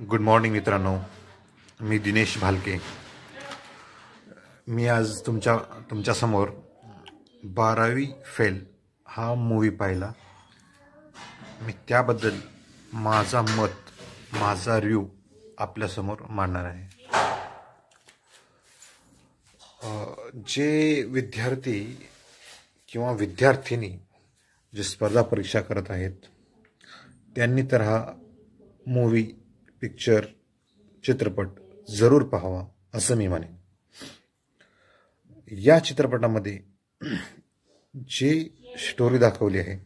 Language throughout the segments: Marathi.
गुड मॉर्निंग मित्रांनो मी दिनेश भालके मी आज तुमच्या तुमच्यासमोर बारावी फेल हा मूवी पाहिला मी त्याबद्दल माझा मत माझा रिव्ह्यू आपल्यासमोर मांडणार आहे जे विद्यार्थी किंवा विद्यार्थिनी जे स्पर्धा परीक्षा करत आहेत त्यांनी तर हा मूवी पिक्चर चित्रपट जरूर पाहावा असं मी माने या चित्रपटामध्ये जी स्टोरी दाखवली आहे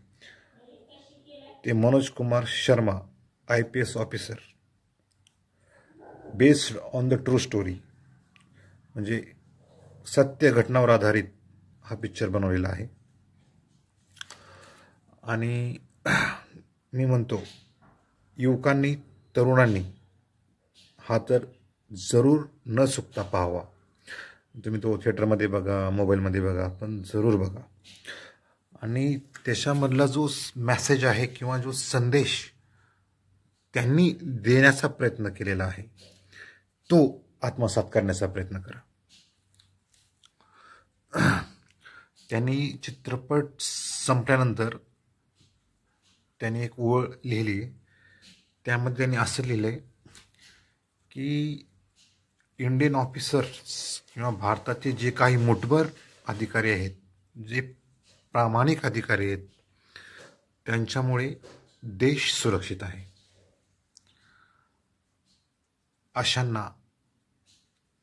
ते Manoj Kumar Sharma I P S officer based on the true story म्हणजे सत्य घटनावर आधारित हा पिक्चर बनवलेला आहे आणि मी म्हणतो युवकांनी तरुणांनी हा तर जरूर न चुकता पाहावा तुम्ही तो थिएटरमध्ये बघा मोबाईलमध्ये बघा पण जरूर बघा आणि त्याच्यामधला जो मॅसेज आहे किंवा जो संदेश त्यांनी देण्याचा प्रयत्न केलेला आहे तो आत्मसात करण्याचा प्रयत्न करा त्यांनी चित्रपट संपल्यानंतर त्यांनी एक ओळ लिहिली त्यामध्ये त्यांनी असं लिहिलं की इंडियन ऑफिसर्स किंवा भारताचे जे काही मोठभर अधिकारी आहेत जे प्रामाणिक अधिकारी आहेत त्यांच्यामुळे देश सुरक्षित आहे अशांना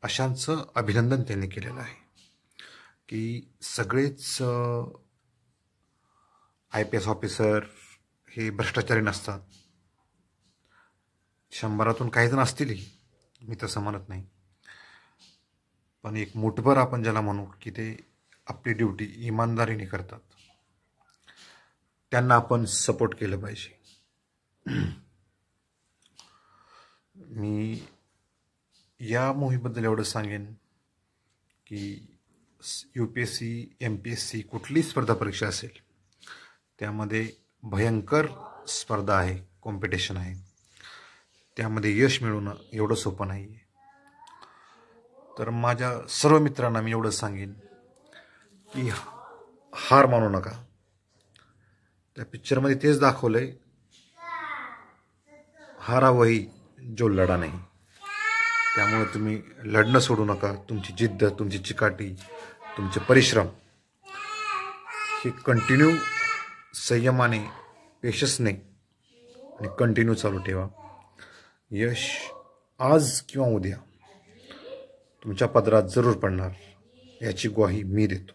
अशांचं अभिनंदन त्यांनी केलेलं आहे की सगळेच आय पी एस ऑफिसर हे भ्रष्टाचारी नसतात शंभरातून काही जण असतीलही मी तसं म्हणत नाही पण एक मुठभर आपण ज्याला म्हणू की ते आपली ड्युटी इमानदारीने करतात त्यांना आपण सपोर्ट केलं पाहिजे मी या मोहीबद्दल एवढं सांगेन की U P S C M P S C कुठली स्पर्धा परीक्षा असेल त्यामध्ये भयंकर स्पर्धा आहे कॉम्पिटिशन आहे त्यामध्ये यश मिळवणं एवढं सोपं नाही आहे तर माझ्या सर्व मित्रांना मी एवढं सांगेन की हार मानू नका त्या पिक्चरमध्ये तेच दाखवलं आहे हारावही जो लढा नाही त्यामुळे तुम्ही लढणं सोडू नका तुमची जिद्द तुमची चिकाटी तुमचे परिश्रम हे कंटिन्यू संयमाने पेशसने आणि कंटिन्यू चालू ठेवा यश आज किंवा उद्या तुमच्या पदरात जरूर पडणार याची ग्वाही मी देतो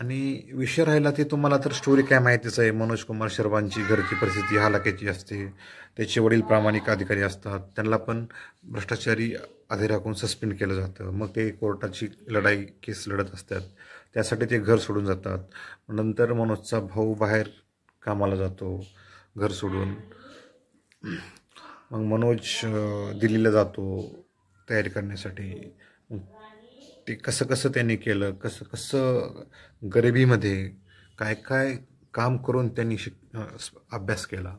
आणि विषय राहिला ते तुम्हाला तर स्टोरी काय माहितीच आहे मनोज कुमार शर्मांची घरची परिस्थिती हालाक्याची असते त्याचे वडील प्रामाणिक अधिकारी असतात त्यांना पण भ्रष्टाचारी आधी राखून सस्पेंड केलं जातं मग ते कोर्टाची लढाई केस लढत असतात त्यासाठी ते घर सोडून जातात नंतर मनोजचा भाऊ बाहेर कामाला जातो घर सोडून मग मनोज दिल्लीला जातो तयारी करण्यासाठी ते कसं कसं त्यांनी केलं कसं कसं गरिबीमध्ये काय काय काम करून त्यांनी शिक अभ्यास केला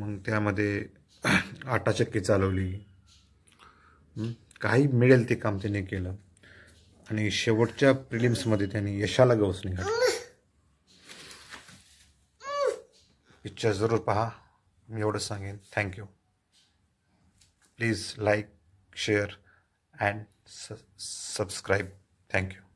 मग त्यामध्ये आटाचक्की चालवली काही मिळेल ते काम त्यांनी केलं आणि शेवटच्या प्रिलिम्समध्ये त्यांनी यशाला गवसणी घातली पिक्चर जरूर पहा मी एवढं सांगेन thank you please like share and स सबस्क्राईब थँक्यू